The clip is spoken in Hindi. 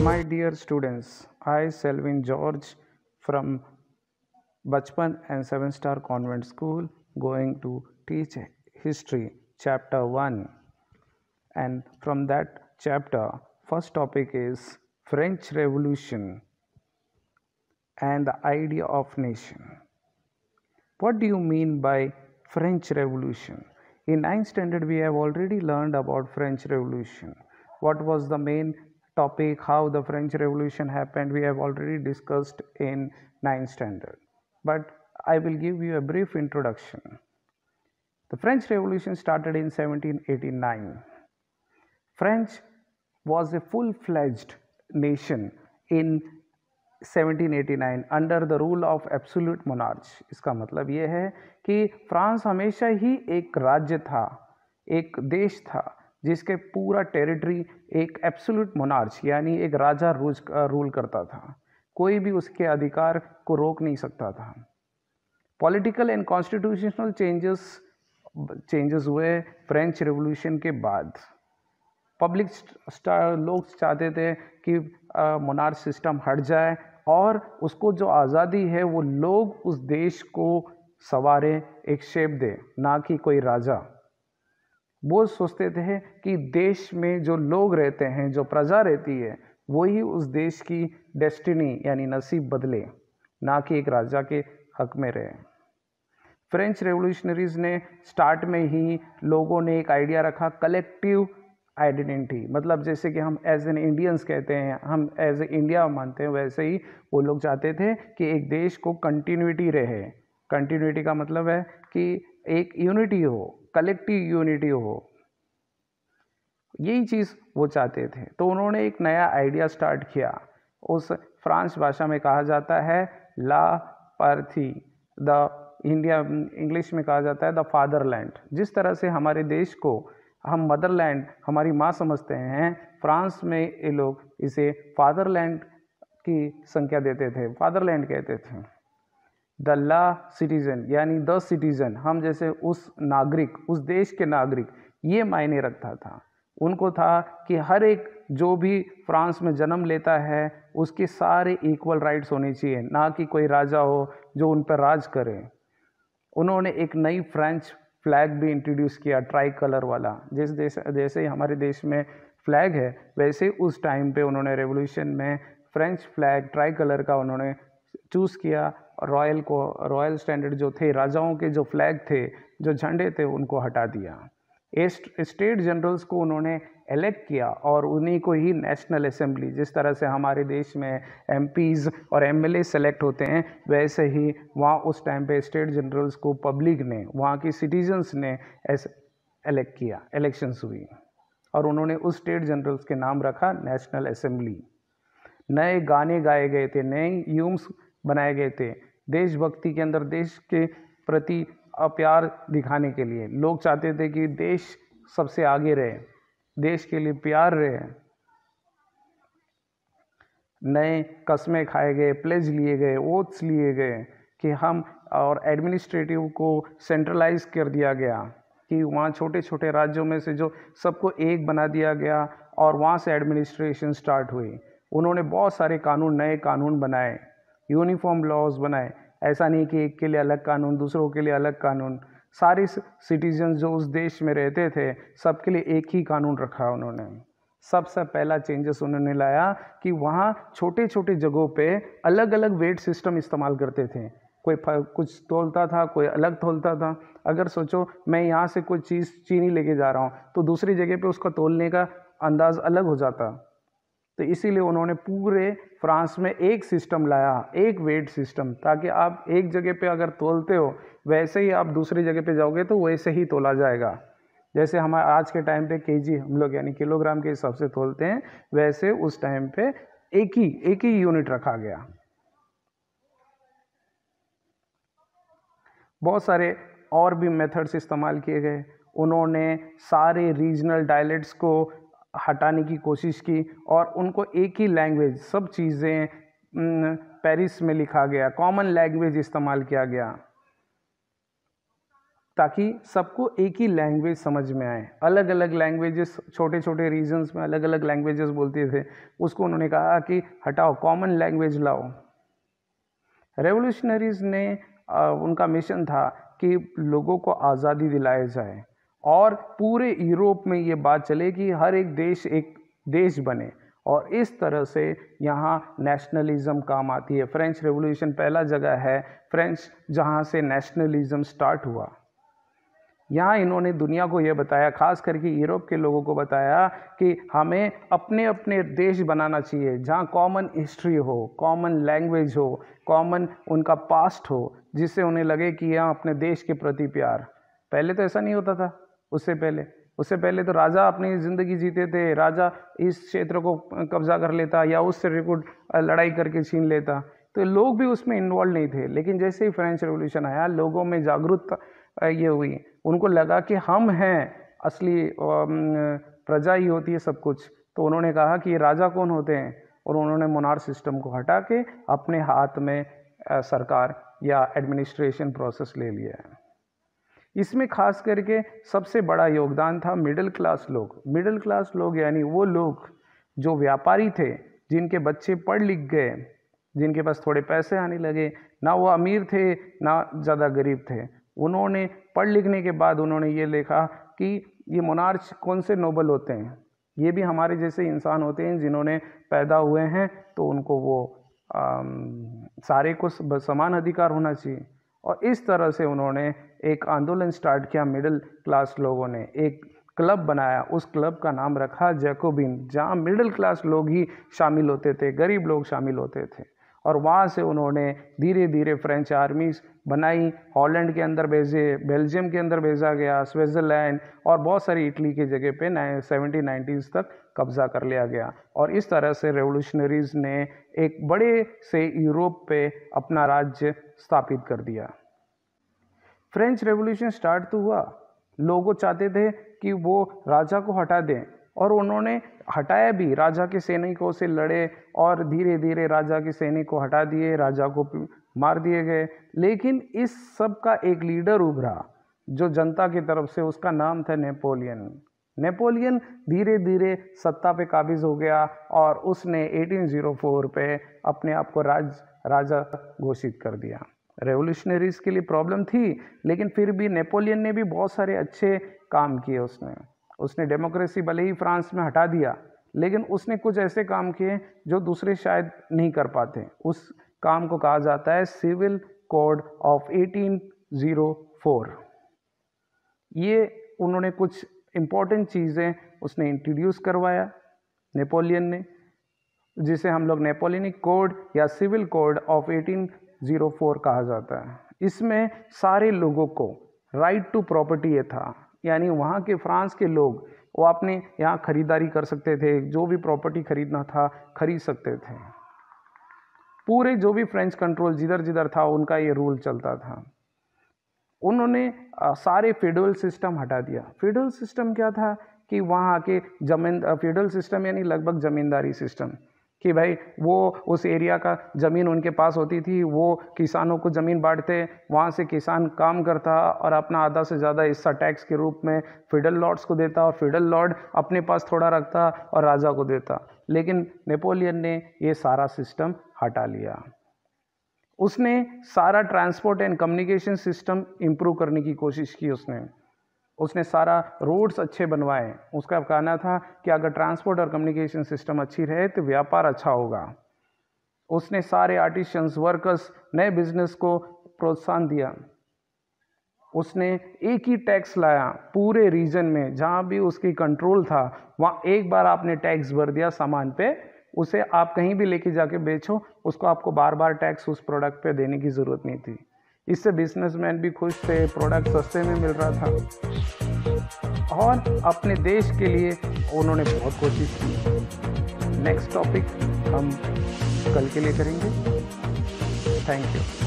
My dear students, I Selvin George from Bachpan and 7 Star Convent School going to teach history chapter 1 and from that chapter first topic is French Revolution and the idea of nation. What do you mean by French Revolution. In 9th standard we have already learned about French Revolution. What was the main topic how the French Revolution happened we have already discussed in 9th standard. But I will give you a brief introduction. The French Revolution started in 1789. French was a full-fledged nation in 1789 under the rule of absolute monarch इसका मतलब ये है कि फ्रांस हमेशा ही एक राज्य था एक देश था जिसके पूरा टेरिटरी एक एब्सोल्यूट मोनार्च यानी एक राजा रूज रूल करता था कोई भी उसके अधिकार को रोक नहीं सकता था political and constitutional changes changes हुए फ्रेंच रिवोल्यूशन के बाद पब्लिक लोग चाहते थे कि मोनार्च सिस्टम हट जाए और उसको जो आज़ादी है वो लोग उस देश को सवारें एक शेप दें ना कि कोई राजा वो सोचते थे कि देश में जो लोग रहते हैं जो प्रजा रहती है वही उस देश की डेस्टिनी यानी नसीब बदले ना कि एक राजा के हक में रहे फ्रेंच रेवोल्यूशनरीज़ ने स्टार्ट में ही लोगों ने एक आइडिया रखा कलेक्टिव आइडेंटिटी मतलब जैसे कि हम एज एन इंडियंस कहते हैं हम एज ए इंडिया मानते हैं वैसे ही वो लोग चाहते थे कि एक देश को कंटिन्यूटी रहे कंटिन्यूटी का मतलब है कि एक यूनिटी हो कलेक्टिव यूनिटी हो यही चीज़ वो चाहते थे तो उन्होंने एक नया आइडिया स्टार्ट किया उस फ्रांस भाषा में कहा जाता है ला पार्थी द इंडिया इंग्लिश में कहा जाता है द फादरलैंड जिस तरह से हमारे देश को हम मदरलैंड हमारी माँ समझते हैं फ्रांस में ये लोग इसे फादरलैंड की संख्या देते थे फादरलैंड कहते थे द ला सिटीज़न यानी द सिटीज़न हम जैसे उस नागरिक उस देश के नागरिक ये मायने रखता था उनको था कि हर एक जो भी फ्रांस में जन्म लेता है उसके सारे इक्वल राइट्स होने चाहिए ना कि कोई राजा हो जो उन पर राज करे उन्होंने एक नई फ्रेंच फ्लैग भी इंट्रोड्यूस किया ट्राई कलर वाला जिस देश जैसे ही हमारे देश में फ्लैग है वैसे उस टाइम पे उन्होंने रेवोल्यूशन में फ्रेंच फ्लैग ट्राई कलर का उन्होंने चूज़ किया रॉयल को रॉयल स्टैंडर्ड जो थे राजाओं के जो फ्लैग थे जो झंडे थे उनको हटा दिया स्टेट जनरल्स को उन्होंने इलेक्ट किया और उन्हीं को ही नेशनल असेंबली जिस तरह से हमारे देश में एम और एम एल सेलेक्ट होते हैं वैसे ही वहाँ उस टाइम पे स्टेट जनरल्स को पब्लिक ने वहाँ की सिटीजन्स ने इलेक्ट किया इलेक्शंस हुई और उन्होंने उस स्टेट जनरल्स के नाम रखा नेशनल असेंबली नए गाने गाए गए थे नए यूम्स बनाए गए थे देशभक्ति के अंदर देश के प्रति प्यार दिखाने के लिए लोग चाहते थे कि देश सबसे आगे रहे देश के लिए प्यार रहे नए कस्में खाए गए प्लेज लिए गए ओथ्स लिए गए कि हम और एडमिनिस्ट्रेटिव को सेंट्रलाइज कर दिया गया कि वहाँ छोटे छोटे राज्यों में से जो सबको एक बना दिया गया और वहाँ से एडमिनिस्ट्रेशन स्टार्ट हुई उन्होंने बहुत सारे कानून नए कानून बनाए यूनिफॉर्म लॉज बनाए ऐसा नहीं कि एक के लिए अलग कानून दूसरों के लिए अलग कानून सारे सिटीजन जो उस देश में रहते थे सबके लिए एक ही कानून रखा उन्होंने सबसे पहला चेंजेस उन्होंने लाया कि वहाँ छोटे छोटे जगहों पे अलग अलग वेट सिस्टम इस्तेमाल करते थे कोई कुछ तोलता था कोई अलग तोलता था अगर सोचो मैं यहाँ से कोई चीज़ चीनी लेके जा रहा हूँ तो दूसरी जगह पे उसका तोलने का अंदाज़ अलग हो जाता तो इसीलिए उन्होंने पूरे फ्रांस में एक सिस्टम लाया एक वेट सिस्टम ताकि आप एक जगह पे अगर तोलते हो वैसे ही आप दूसरी जगह पे जाओगे तो वैसे ही तोला जाएगा जैसे हमारे आज के टाइम पे केजी हम लोग यानी किलोग्राम के हिसाब से तोलते हैं वैसे उस टाइम पे एक ही एक ही यूनिट रखा गया बहुत सारे और भी मेथड्स इस्तेमाल किए गए उन्होंने सारे रीजनल डायलेट्स को हटाने की कोशिश की और उनको एक ही लैंग्वेज सब चीज़ें पेरिस में लिखा गया कॉमन लैंग्वेज इस्तेमाल किया गया ताकि सबको एक ही लैंग्वेज समझ में आए अलग अलग लैंग्वेजेस छोटे छोटे रीजन्स में अलग अलग लैंग्वेजेस बोलते थे उसको उन्होंने कहा कि हटाओ कॉमन लैंग्वेज लाओ रेवोल्यूशनरीज़ ने उनका मिशन था कि लोगों को आज़ादी दिलाया जाए और पूरे यूरोप में ये बात चले कि हर एक देश एक देश बने और इस तरह से यहाँ नेशनलिज्म काम आती है फ्रेंच रेवोल्यूशन पहला जगह है फ्रेंच जहाँ से नेशनलिज्म स्टार्ट हुआ यहाँ इन्होंने दुनिया को यह बताया खास करके यूरोप के लोगों को बताया कि हमें अपने अपने देश बनाना चाहिए जहाँ कॉमन हिस्ट्री हो कॉमन लैंग्वेज हो कॉमन उनका पास्ट हो जिससे उन्हें लगे कि यहाँ अपने देश के प्रति प्यार पहले तो ऐसा नहीं होता था उससे पहले उससे पहले तो राजा अपनी ज़िंदगी जीते थे राजा इस क्षेत्र को कब्जा कर लेता या उस क्षेत्र को लड़ाई करके छीन लेता तो लोग भी उसमें इन्वॉल्व नहीं थे लेकिन जैसे ही फ्रेंच रेवोल्यूशन आया लोगों में जागरूकता ये हुई उनको लगा कि हम हैं असली प्रजा ही होती है सब कुछ तो उन्होंने कहा कि ये राजा कौन होते हैं और उन्होंने मोनार सिस्टम को हटा के अपने हाथ में सरकार या एडमिनिस्ट्रेशन प्रोसेस ले लिया है इसमें खास करके सबसे बड़ा योगदान था मिडिल क्लास लोग मिडिल क्लास लोग यानी वो लोग जो व्यापारी थे जिनके बच्चे पढ़ लिख गए जिनके पास थोड़े पैसे आने लगे ना वो अमीर थे ना ज़्यादा गरीब थे उन्होंने पढ़ लिखने के बाद उन्होंने ये लिखा कि ये मोनार्च कौन से नोबल होते हैं ये भी हमारे जैसे इंसान होते हैं जिन्होंने पैदा हुए हैं तो उनको वो आ, सारे को समान अधिकार होना चाहिए और इस तरह से उन्होंने एक आंदोलन स्टार्ट किया मिडिल क्लास लोगों ने एक क्लब बनाया उस क्लब का नाम रखा जैकोबिन जहाँ मिडिल क्लास लोग ही शामिल होते थे गरीब लोग शामिल होते थे और वहाँ से उन्होंने धीरे धीरे फ्रेंच आर्मीज बनाई हॉलैंड के अंदर भेजे बेल्जियम के अंदर भेजा गया स्विट्ज़रलैंड और बहुत सारी इटली की जगह पे सेवेंटी नाइन्टीज़ तक कब्ज़ा कर लिया गया और इस तरह से रेवोल्यूशनरीज़ ने एक बड़े से यूरोप पे अपना राज्य स्थापित कर दिया फ्रेंच रेवोल्यूशन स्टार्ट तो हुआ लोगों चाहते थे कि वो राजा को हटा दें और उन्होंने हटाया भी राजा के सैनिकों से लड़े और धीरे धीरे राजा के सैनिक को हटा दिए राजा को मार दिए गए लेकिन इस सब का एक लीडर उभरा जो जनता की तरफ से उसका नाम था नेपोलियन नेपोलियन धीरे धीरे सत्ता पे काबिज हो गया और उसने 1804 पे अपने आप को राज राजा घोषित कर दिया रेवोल्यूशनरीज के लिए प्रॉब्लम थी लेकिन फिर भी नेपोलियन ने भी बहुत सारे अच्छे काम किए उसने उसने डेमोक्रेसी भले ही फ्रांस में हटा दिया लेकिन उसने कुछ ऐसे काम किए जो दूसरे शायद नहीं कर पाते उस काम को कहा जाता है सिविल कोड ऑफ 1804 ये उन्होंने कुछ इम्पॉर्टेंट चीज़ें उसने इंट्रोड्यूस करवाया नेपोलियन ने जिसे हम लोग नेपोलियनिक कोड या सिविल कोड ऑफ 1804 कहा जाता है इसमें सारे लोगों को राइट टू प्रॉपर्टी ये था यानी वहाँ के फ्रांस के लोग वो अपने यहाँ खरीदारी कर सकते थे जो भी प्रॉपर्टी खरीदना था खरीद सकते थे पूरे जो भी फ्रेंच कंट्रोल जिधर जिधर था उनका ये रूल चलता था उन्होंने सारे फेडरल सिस्टम हटा दिया फेडरल सिस्टम क्या था कि वहाँ आके जमीन फेडरल सिस्टम यानी लगभग ज़मींदारी सिस्टम कि भाई वो उस एरिया का ज़मीन उनके पास होती थी वो किसानों को ज़मीन बांटते वहाँ से किसान काम करता और अपना आधा से ज़्यादा हिस्सा टैक्स के रूप में फेडरल लॉर्ड्स को देता और फेडरल लॉर्ड अपने पास थोड़ा रखता और राजा को देता लेकिन नेपोलियन ने ये सारा सिस्टम हटा लिया उसने सारा transport and communication system improve करने की कोशिश की उसने उसने सारा रोड्स अच्छे बनवाए उसका कहना था कि अगर ट्रांसपोर्ट और कम्युनिकेशन सिस्टम अच्छी रहे तो व्यापार अच्छा होगा उसने सारे आर्टिशंस वर्कर्स नए बिजनेस को प्रोत्साहन दिया उसने एक ही टैक्स लाया पूरे रीजन में जहाँ भी उसकी कंट्रोल था वहाँ एक बार आपने टैक्स भर दिया सामान पे उसे आप कहीं भी लेके जाके बेचो उसको आपको बार बार टैक्स उस प्रोडक्ट पे देने की ज़रूरत नहीं थी इससे बिजनेसमैन भी खुश थे प्रोडक्ट सस्ते में मिल रहा था और अपने देश के लिए उन्होंने बहुत कोशिश की नेक्स्ट टॉपिक हम कल के लिए करेंगे थैंक यू